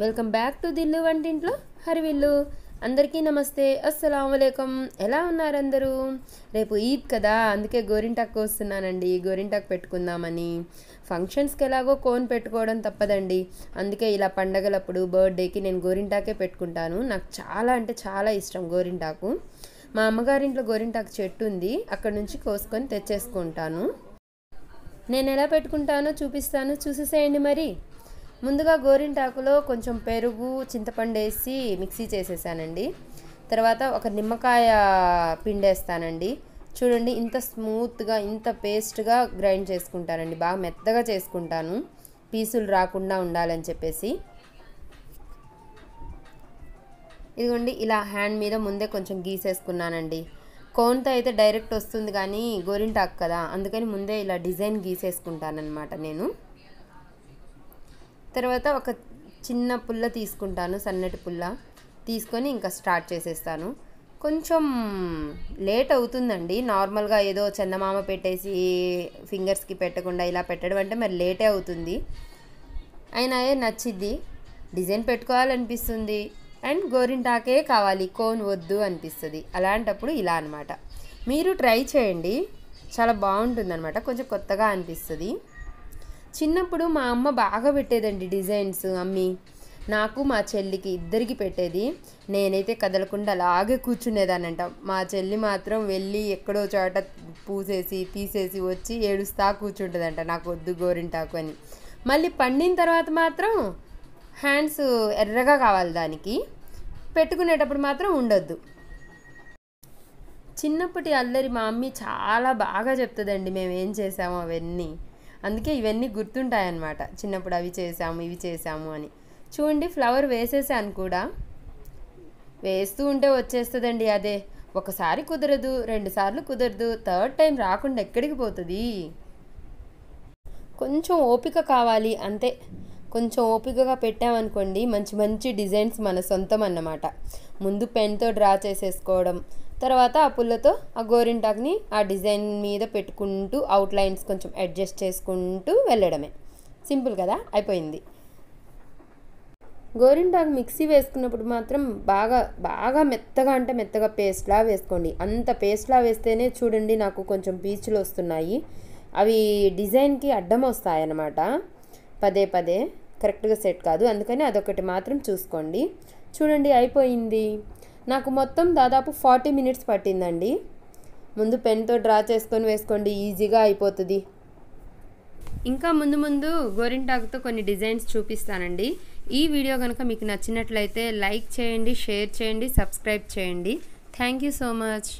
welcome back to దిల్లు వంటింట్లో హరివిల్లు అందరికీ నమస్తే అస్సలం వలైకం ఎలా ఉన్నారు అందరూ రేపు ఈద్ కదా అందుకే గోరింటాకు వస్తున్నానండి గోరింటాకు పెట్టుకుందామని ఫంక్షన్స్కి ఎలాగో కోన్ పెట్టుకోవడం తప్పదండి అందుకే ఇలా పండగలప్పుడు బర్త్డేకి నేను గోరింటాకే పెట్టుకుంటాను నాకు చాలా అంటే చాలా ఇష్టం గోరింటాకు మా అమ్మగారింట్లో గోరింటాకు చెట్టు ఉంది అక్కడ నుంచి కోసుకొని తెచ్చేసుకుంటాను నేను ఎలా పెట్టుకుంటానో చూపిస్తాను చూసేసేయండి మరి ముందుగా గోరింటాకులో కొంచెం పెరుగు చింతపండు వేసి మిక్సీ చేసేసానండి తర్వాత ఒక నిమ్మకాయ పిండేస్తానండి చూడండి ఇంత స్మూత్గా ఇంత పేస్ట్గా గ్రైండ్ చేసుకుంటానండి బాగా మెత్తగా చేసుకుంటాను పీసులు రాకుండా ఉండాలని చెప్పేసి ఇదిగోండి ఇలా హ్యాండ్ మీద ముందే కొంచెం గీసేసుకున్నానండి కోన్తో అయితే డైరెక్ట్ వస్తుంది కానీ గోరింటాకు కదా అందుకని ముందే ఇలా డిజైన్ గీసేసుకుంటానమాట నేను తర్వాత ఒక చిన్న పుల్ల తీసుకుంటాను సన్నటి పుల్ల తీసుకొని ఇంకా స్టార్ట్ చేసేస్తాను కొంచెం లేట్ అవుతుందండి నార్మల్గా ఏదో చందమామ పెట్టేసి ఫింగర్స్కి పెట్టకుండా ఇలా పెట్టడం అంటే మరి లేటే అవుతుంది అయినా ఏ నచ్చిద్ది డిజైన్ పెట్టుకోవాలనిపిస్తుంది అండ్ గోరింటాకే కావాలి కోన్ వద్దు అనిపిస్తుంది అలాంటప్పుడు ఇలా అనమాట మీరు ట్రై చేయండి చాలా అనమాట కొంచెం కొత్తగా అనిపిస్తుంది చిన్నప్పుడు మా అమ్మ బాగా పెట్టేదండి డిజైన్స్ అమ్మి నాకు మా చెల్లికి ఇద్దరికి పెట్టేది నేనైతే కదలకుండా అలాగే కూర్చునేదానంట మా చెల్లి మాత్రం వెళ్ళి ఎక్కడో చోట పూసేసి తీసేసి వచ్చి ఏడుస్తా కూర్చుంటుందంట నాకు వద్దు గోరింటాకు అని మళ్ళీ పండిన తర్వాత మాత్రం హ్యాండ్స్ ఎర్రగా కావాలి దానికి పెట్టుకునేటప్పుడు మాత్రం ఉండొద్దు చిన్నప్పటి అల్లరి మా అమ్మీ చాలా బాగా చెప్తుందండి మేము ఏం చేసాము అవన్నీ అందుకే ఇవన్నీ గుర్తుంటాయన్నమాట చిన్నప్పుడు అవి చేసాము ఇవి చేసాము అని చూడండి ఫ్లవర్ వేసేసాను కూడా వేస్తూ ఉంటే వచ్చేస్తుందండి అదే ఒకసారి కుదరదు రెండుసార్లు కుదరదు థర్డ్ టైం రాకుండా ఎక్కడికి పోతుంది కొంచెం ఓపిక కావాలి అంతే కొంచెం ఓపికగా పెట్టామనుకోండి మంచి మంచి డిజైన్స్ మన సొంతం అన్నమాట ముందు పెన్తో డ్రా చేసేసుకోవడం తర్వాత ఆ పుల్లతో ఆ గోరింటాకుని ఆ డిజైన్ మీద పెట్టుకుంటూ అవుట్లైన్స్ కొంచెం అడ్జస్ట్ చేసుకుంటూ వెళ్ళడమే సింపుల్ కదా అయిపోయింది గోరింటాకు మిక్సీ వేసుకున్నప్పుడు మాత్రం బాగా బాగా మెత్తగా అంటే మెత్తగా పేస్ట్లా వేసుకోండి అంత పేస్ట్లా వేస్తేనే చూడండి నాకు కొంచెం పీచులు వస్తున్నాయి అవి డిజైన్కి అడ్డం వస్తాయన్నమాట పదే పదే కరెక్ట్గా సెట్ కాదు అందుకని అదొకటి మాత్రం చూసుకోండి చూడండి అయిపోయింది నాకు మొత్తం దాదాపు ఫార్టీ మినిట్స్ పట్టిందండి ముందు పెన్తో డ్రా చేసుకొని వేసుకోండి ఈజీగా అయిపోతుంది ఇంకా ముందు ముందు గోరింటాకుతో కొన్ని డిజైన్స్ చూపిస్తానండి ఈ వీడియో కనుక మీకు నచ్చినట్లయితే లైక్ చేయండి షేర్ చేయండి సబ్స్క్రైబ్ చేయండి థ్యాంక్ యూ సో మచ్